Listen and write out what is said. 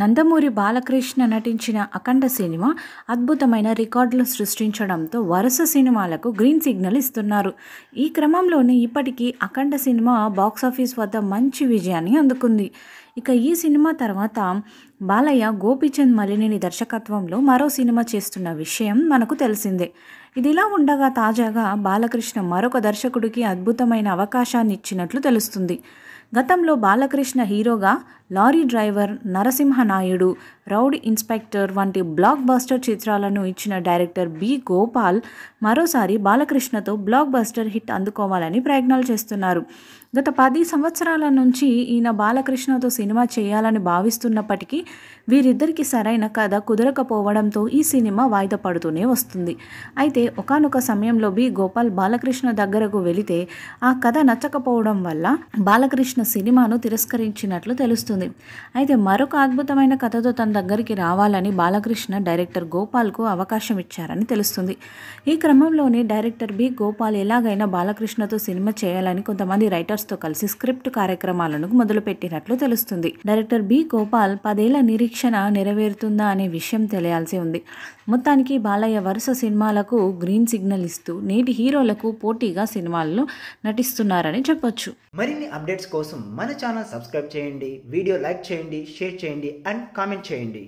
నందమూరి బాలకృష్ణ నటించిన అఖండ సినిమా అద్భుతమైన రికార్డులు సృష్టించడంతో వరుస సినిమాలకు గ్రీన్ సిగ్నల్ ఇస్తున్నారు ఈ క్రమంలోనే ఇప్పటికీ అఖండ సినిమా బాక్సాఫీస్ వద్ద మంచి విజయాన్ని అందుకుంది ఇక ఈ సినిమా తర్వాత బాలయ్య గోపీచంద్ మలినిని దర్శకత్వంలో మరో సినిమా చేస్తున్న విషయం మనకు తెలిసిందే ఇదిలా ఉండగా తాజాగా బాలకృష్ణ మరొక దర్శకుడికి అద్భుతమైన అవకాశాన్ని ఇచ్చినట్లు తెలుస్తుంది గతంలో బాలకృష్ణ హీరోగా lorry driver Narasimha Naidu rowdy inspector వంటి బ్లాక్ బస్టర్ చిత్రాలను ఇచ్చిన డైరెక్టర్ బి గోపాల్ మరోసారి బాలకృష్ణతో బ్లాక్ బస్టర్ హిట్ అందుకోవాలని ప్రయత్నాలు చేస్తున్నారు గత పది సంవత్సరాల నుంచి ఈయన బాలకృష్ణతో సినిమా చేయాలని భావిస్తున్నప్పటికీ వీరిద్దరికీ సరైన కథ కుదరకపోవడంతో ఈ సినిమా వాయిదా పడుతూనే వస్తుంది అయితే ఒకనొక సమయంలో బి గోపాల్ బాలకృష్ణ దగ్గరకు వెళితే ఆ కథ నచ్చకపోవడం వల్ల బాలకృష్ణ సినిమాను తిరస్కరించినట్లు తెలుస్తుంది అయితే మరొక అద్భుతమైన కథతో తన దగ్గరికి రావాలని బాలకృష్ణ డైరెక్టర్ గోపాల్కు అవకాశం ఇచ్చారని తెలుస్తుంది ఈ క్రమంలోనే డైరెక్టర్ బి గోపాల్ ఎలాగైనా బాలకృష్ణతో సినిమా చేయాలని కొంతమంది రైటర్స్ తో కలిసి స్క్రిప్ట్ కార్యక్రమాలను మొదలుపెట్టినట్లు తెలుస్తుంది డైరెక్టర్ బి గోపాల్ పదేళ్ల నిరీక్షణ నెరవేరుతుందా అనే విషయం తెలియాల్సి ఉంది మొత్తానికి బాలయ్య వరుస సినిమాలకు గ్రీన్ సిగ్నల్ ఇస్తూ నేటి హీరోలకు పోటీగా సినిమాలను నటిస్తున్నారని చెప్పొచ్చు మరిన్ని అప్డేట్స్ కోసం మన ఛానల్ సబ్స్క్రైబ్ చేయండి వీడియో లైక్ చేయండి షేర్ చేయండి అండ్ కామెంట్ చేయండి